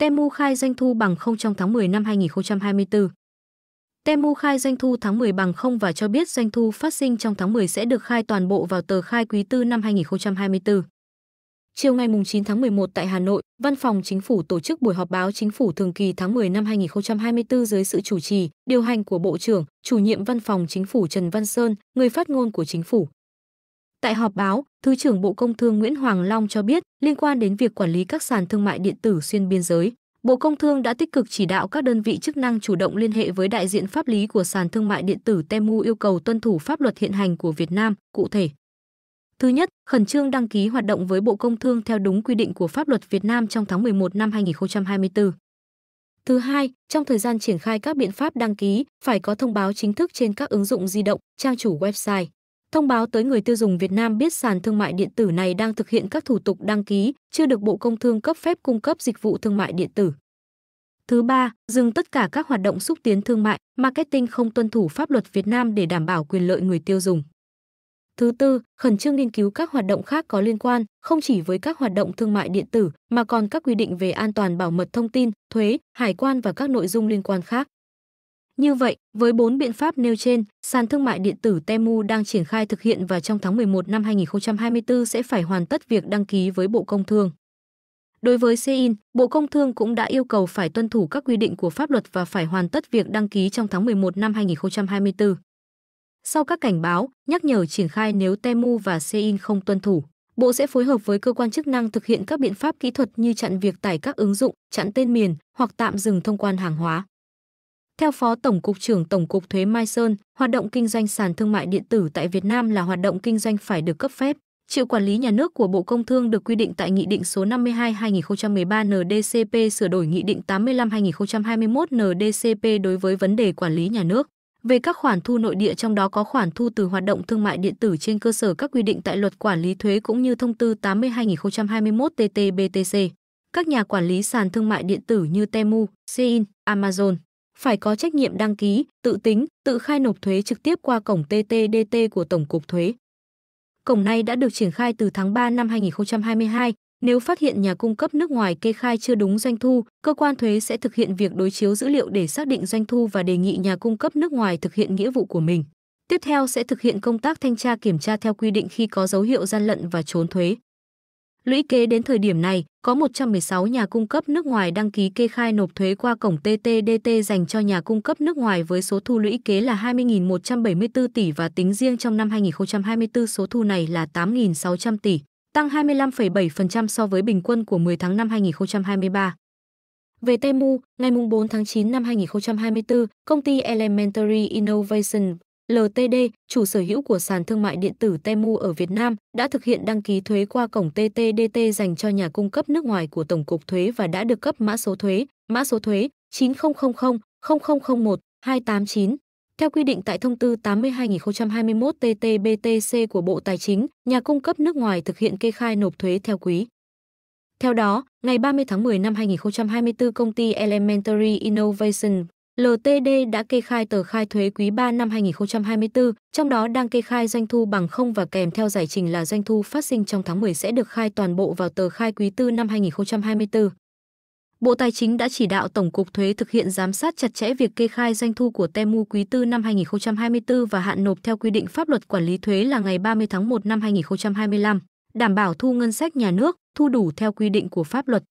Temu khai doanh thu bằng không trong tháng 10 năm 2024. Temu khai doanh thu tháng 10 bằng không và cho biết doanh thu phát sinh trong tháng 10 sẽ được khai toàn bộ vào tờ khai quý tư năm 2024. Chiều ngày 9 tháng 11 tại Hà Nội, Văn phòng Chính phủ tổ chức buổi họp báo Chính phủ thường kỳ tháng 10 năm 2024 dưới sự chủ trì, điều hành của Bộ trưởng, chủ nhiệm Văn phòng Chính phủ Trần Văn Sơn, người phát ngôn của Chính phủ. Tại họp báo, Thứ trưởng Bộ Công Thương Nguyễn Hoàng Long cho biết, liên quan đến việc quản lý các sàn thương mại điện tử xuyên biên giới, Bộ Công Thương đã tích cực chỉ đạo các đơn vị chức năng chủ động liên hệ với đại diện pháp lý của sàn thương mại điện tử Temu yêu cầu tuân thủ pháp luật hiện hành của Việt Nam, cụ thể. Thứ nhất, khẩn trương đăng ký hoạt động với Bộ Công Thương theo đúng quy định của pháp luật Việt Nam trong tháng 11 năm 2024. Thứ hai, trong thời gian triển khai các biện pháp đăng ký, phải có thông báo chính thức trên các ứng dụng di động, trang chủ website thông báo tới người tiêu dùng Việt Nam biết sàn thương mại điện tử này đang thực hiện các thủ tục đăng ký, chưa được Bộ Công Thương cấp phép cung cấp dịch vụ thương mại điện tử. Thứ ba, dừng tất cả các hoạt động xúc tiến thương mại, marketing không tuân thủ pháp luật Việt Nam để đảm bảo quyền lợi người tiêu dùng. Thứ tư, khẩn trương nghiên cứu các hoạt động khác có liên quan, không chỉ với các hoạt động thương mại điện tử mà còn các quy định về an toàn bảo mật thông tin, thuế, hải quan và các nội dung liên quan khác. Như vậy, với 4 biện pháp nêu trên, sàn thương mại điện tử Temu đang triển khai thực hiện và trong tháng 11 năm 2024 sẽ phải hoàn tất việc đăng ký với Bộ Công Thương. Đối với Sein, Bộ Công Thương cũng đã yêu cầu phải tuân thủ các quy định của pháp luật và phải hoàn tất việc đăng ký trong tháng 11 năm 2024. Sau các cảnh báo, nhắc nhở triển khai nếu Temu và Sein không tuân thủ, Bộ sẽ phối hợp với cơ quan chức năng thực hiện các biện pháp kỹ thuật như chặn việc tải các ứng dụng, chặn tên miền hoặc tạm dừng thông quan hàng hóa. Theo Phó Tổng cục trưởng Tổng cục Thuế Mai Sơn, hoạt động kinh doanh sàn thương mại điện tử tại Việt Nam là hoạt động kinh doanh phải được cấp phép, chịu quản lý nhà nước của Bộ Công Thương được quy định tại Nghị định số 52-2013 NDCP sửa đổi Nghị định 85-2021 NDCP đối với vấn đề quản lý nhà nước. Về các khoản thu nội địa trong đó có khoản thu từ hoạt động thương mại điện tử trên cơ sở các quy định tại luật quản lý thuế cũng như thông tư 80-2021 TT-BTC. Các nhà quản lý sàn thương mại điện tử như Temu, Shein, Amazon phải có trách nhiệm đăng ký, tự tính, tự khai nộp thuế trực tiếp qua cổng TTDT của Tổng cục Thuế. Cổng này đã được triển khai từ tháng 3 năm 2022. Nếu phát hiện nhà cung cấp nước ngoài kê khai chưa đúng doanh thu, cơ quan thuế sẽ thực hiện việc đối chiếu dữ liệu để xác định doanh thu và đề nghị nhà cung cấp nước ngoài thực hiện nghĩa vụ của mình. Tiếp theo sẽ thực hiện công tác thanh tra kiểm tra theo quy định khi có dấu hiệu gian lận và trốn thuế. Lũy kế đến thời điểm này, có 116 nhà cung cấp nước ngoài đăng ký kê khai nộp thuế qua cổng TTDT dành cho nhà cung cấp nước ngoài với số thu lũy kế là 20.174 tỷ và tính riêng trong năm 2024 số thu này là 8.600 tỷ, tăng 25,7% so với bình quân của 10 tháng năm 2023. Về Temu, ngày 4 tháng 9 năm 2024, công ty Elementary Innovation LTD, chủ sở hữu của sàn thương mại điện tử Temu ở Việt Nam, đã thực hiện đăng ký thuế qua cổng TTDT dành cho nhà cung cấp nước ngoài của Tổng cục Thuế và đã được cấp mã số thuế, mã số thuế 9000-0001 289. Theo quy định tại thông tư 82/2021/TT-BTC của Bộ Tài chính, nhà cung cấp nước ngoài thực hiện kê khai nộp thuế theo quý. Theo đó, ngày 30 tháng 10 năm 2024, công ty Elementary Innovation LTD đã kê khai tờ khai thuế quý 3 năm 2024, trong đó đang kê khai doanh thu bằng không và kèm theo giải trình là doanh thu phát sinh trong tháng 10 sẽ được khai toàn bộ vào tờ khai quý 4 năm 2024. Bộ Tài chính đã chỉ đạo Tổng cục Thuế thực hiện giám sát chặt chẽ việc kê khai doanh thu của Temu quý 4 năm 2024 và hạn nộp theo quy định pháp luật quản lý thuế là ngày 30 tháng 1 năm 2025, đảm bảo thu ngân sách nhà nước, thu đủ theo quy định của pháp luật.